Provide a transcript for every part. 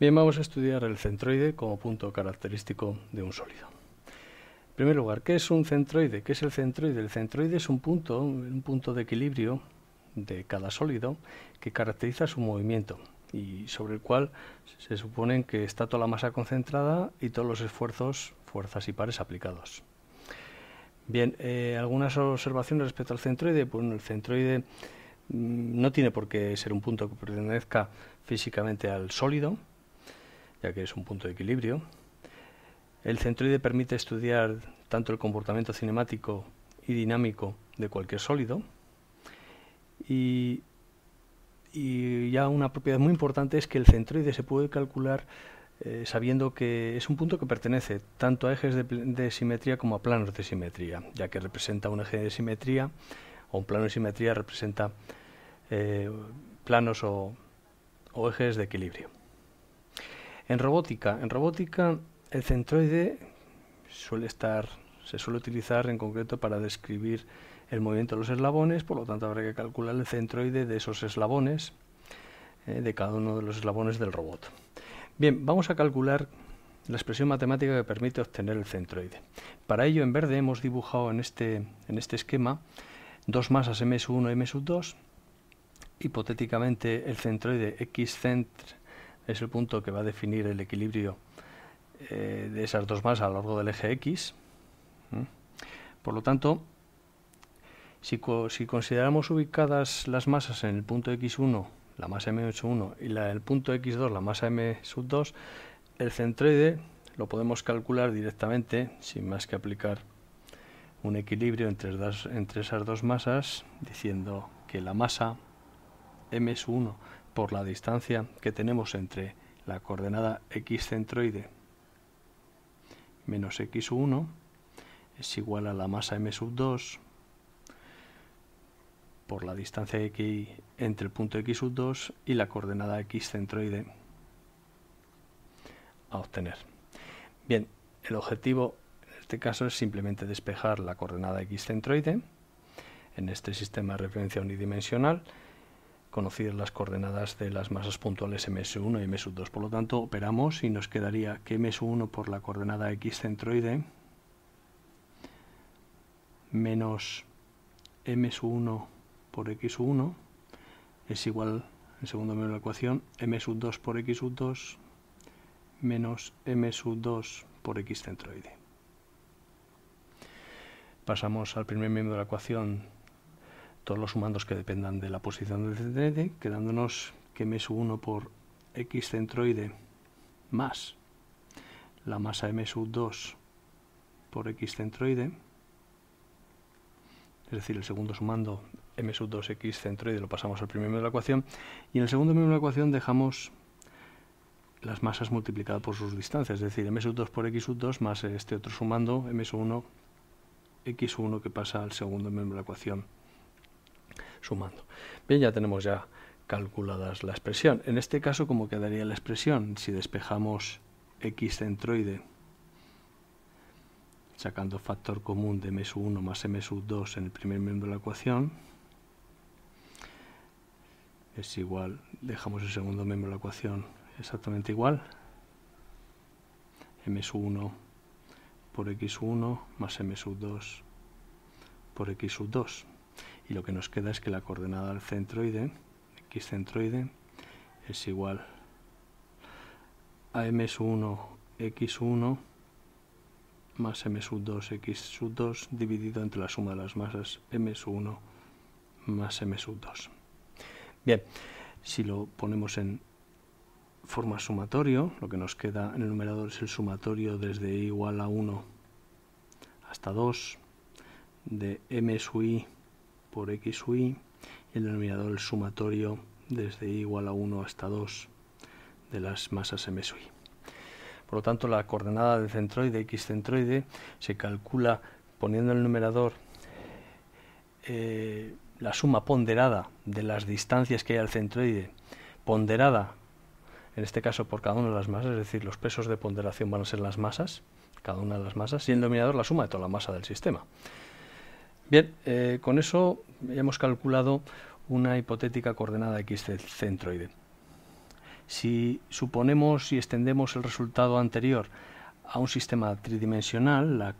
Bien, vamos a estudiar el centroide como punto característico de un sólido. En primer lugar, ¿qué es un centroide? ¿Qué es el centroide? El centroide es un punto, un punto de equilibrio de cada sólido que caracteriza su movimiento y sobre el cual se supone que está toda la masa concentrada y todos los esfuerzos, fuerzas y pares aplicados. Bien, eh, algunas observaciones respecto al centroide. Pues, el centroide mm, no tiene por qué ser un punto que pertenezca físicamente al sólido, ya que es un punto de equilibrio. El centroide permite estudiar tanto el comportamiento cinemático y dinámico de cualquier sólido. Y, ya una propiedad muy importante es que el centroide se puede calcular eh, sabiendo que es un punto que pertenece tanto a ejes de, simetría como a planos de simetría, ya que representa un eje de simetría o un plano de simetría representa eh, planos o ejes de equilibrio. En robótica, en robótica el centroide suele estar, se suele utilizar en concreto para describir el movimiento de los eslabones, por lo tanto habrá que calcular el centroide de esos eslabones, eh, de cada uno de los eslabones del robot. Bien, vamos a calcular la expresión matemática que permite obtener el centroide. Para ello, en verde hemos dibujado en este, en este esquema dos masas M1 y M2. Hipotéticamente, el centroide X centro es el punto que va a definir el equilibrio eh, de esas dos masas a lo largo del eje X. Por lo tanto, si, consideramos ubicadas las masas en el punto X1, la masa M81, y la, el punto X2, la masa M2, el centroide lo podemos calcular directamente, sin más que aplicar un equilibrio entre, entre esas dos masas, diciendo que la masa M1 por la distancia que tenemos entre la coordenada x centroide menos x1 es igual a la masa m sub 2 por la distancia x entre el punto x sub 2 y la coordenada x centroide a obtener. Bien, el objetivo en este caso es simplemente despejar la coordenada x centroide en este sistema de referencia unidimensional conocer las coordenadas de las masas puntuales MS1 y MS2. Por lo tanto, operamos y nos quedaría que MS1 por la coordenada X centroide menos MS1 por X1 es igual, en segundo de la ecuación, MS2 por X2 menos MS2 por X centroide. Pasamos al primer miembro de la ecuación todos los sumandos que dependan de la posición del centroide quedándonos que m 1 por x centroide más la masa m 2 por x centroide, es decir, el segundo sumando m 2x centroide lo pasamos al primer miembro de la ecuación, y en el segundo miembro de la ecuación dejamos las masas multiplicadas por sus distancias, es decir, m 2 por x 2 más este otro sumando m 1 x1 que pasa al segundo miembro de la ecuación sumando. Bien, ya tenemos ya calculadas la expresión. En este caso, ¿cómo quedaría la expresión si despejamos x centroide sacando factor común de m 1 más m sub 2 en el primer miembro de la ecuación? Es igual, dejamos el segundo miembro de la ecuación exactamente igual. m 1 por x1 más m sub 2 por x sub 2 y lo que nos queda es que la coordenada del centroide, x centroide, es igual a m 1 x 1 más m sub 2 x 2 dividido entre la suma de las masas m 1 más m 2. Bien, si lo ponemos en forma sumatorio, lo que nos queda en el numerador es el sumatorio desde i igual a 1 hasta 2 de m sub i por x u y, el denominador el sumatorio desde i igual a 1 hasta 2 de las masas m sub i. Por lo tanto, la coordenada del centroide, x centroide, se calcula poniendo en el numerador eh, la suma ponderada de las distancias que hay al centroide, ponderada en este caso por cada una de las masas, es decir, los pesos de ponderación van a ser las masas, cada una de las masas, y el denominador la suma de toda la masa del sistema. Bien, eh, con eso hemos calculado una hipotética coordenada x del centroide. Si suponemos y extendemos el resultado anterior a un sistema tridimensional,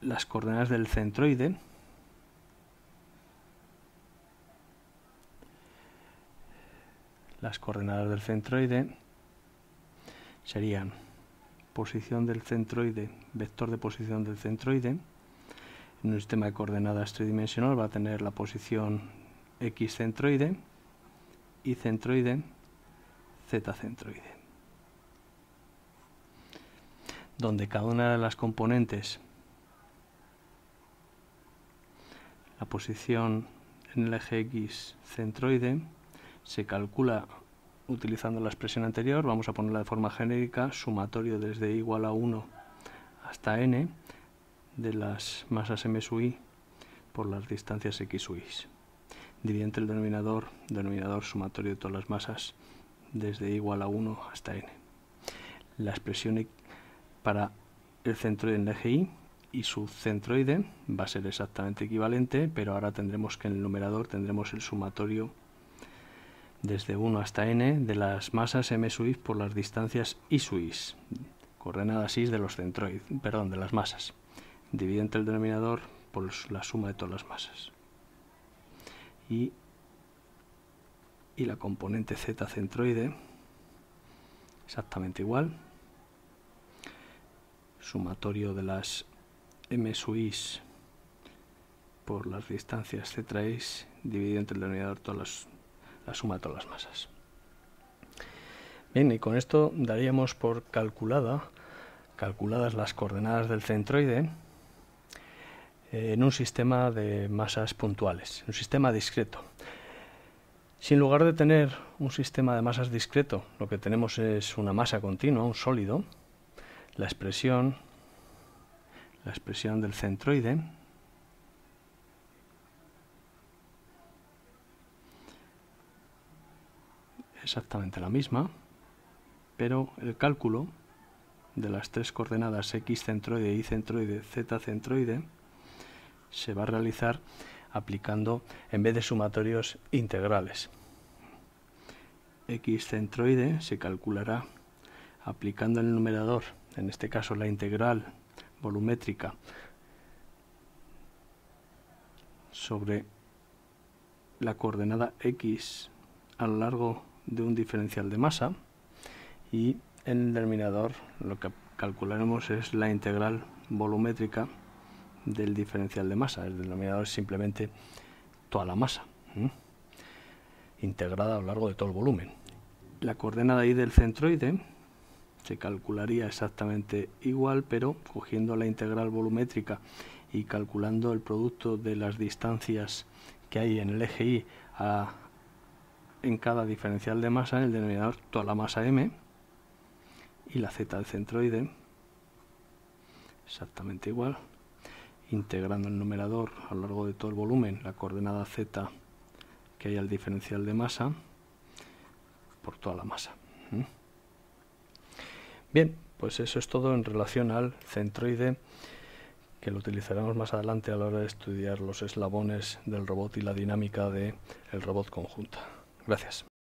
las coordenadas del centroide, las coordenadas del centroide serían posición del centroide, vector de posición del centroide, en un sistema de coordenadas tridimensional va a tener la posición x centroide, y centroide, z centroide. Donde cada una de las componentes, la posición en el eje x centroide, se calcula utilizando la expresión anterior, vamos a ponerla de forma genérica, sumatorio desde igual a 1 hasta n, de las masas M i por las distancias X sub i. el denominador, denominador sumatorio de todas las masas desde igual a 1 hasta n. La expresión para el centroide en el eje Y y su centroide va a ser exactamente equivalente, pero ahora tendremos que en el numerador tendremos el sumatorio desde 1 hasta n de las masas m sub i por las distancias i sub i, coordenadas i de los centroides, perdón, de las masas dividido el denominador por la suma de todas las masas. Y, la componente z centroide, exactamente igual. Sumatorio de las m i por las distancias z dividido entre el denominador todas la suma de todas las masas. Bien, y con esto daríamos por calculada, calculadas las coordenadas del centroide, eh, en un sistema de masas puntuales, un sistema discreto. Si en lugar de tener un sistema de masas discreto, lo que tenemos es una masa continua, un sólido, la expresión, la expresión del centroide exactamente la misma, pero el cálculo de las tres coordenadas x centroide, y centroide, z centroide se va a realizar aplicando en vez de sumatorios integrales. X centroide se calculará aplicando el numerador, en este caso la integral volumétrica sobre la coordenada X a lo largo de un diferencial de masa y en el denominador lo que calcularemos es la integral volumétrica del diferencial de masa. El denominador es simplemente toda la masa, integrada a lo largo de todo el volumen. La coordenada y del centroide se calcularía exactamente igual, pero cogiendo la integral volumétrica y calculando el producto de las distancias que hay en el eje Y en cada diferencial de masa, en el denominador toda la masa m y la z del centroide, exactamente igual, integrando el numerador a lo largo de todo el volumen la coordenada z que hay al diferencial de masa por toda la masa. Bien, pues eso es todo en relación al centroide que lo utilizaremos más adelante a la hora de estudiar los eslabones del robot y la dinámica del el robot conjunta. Gracias.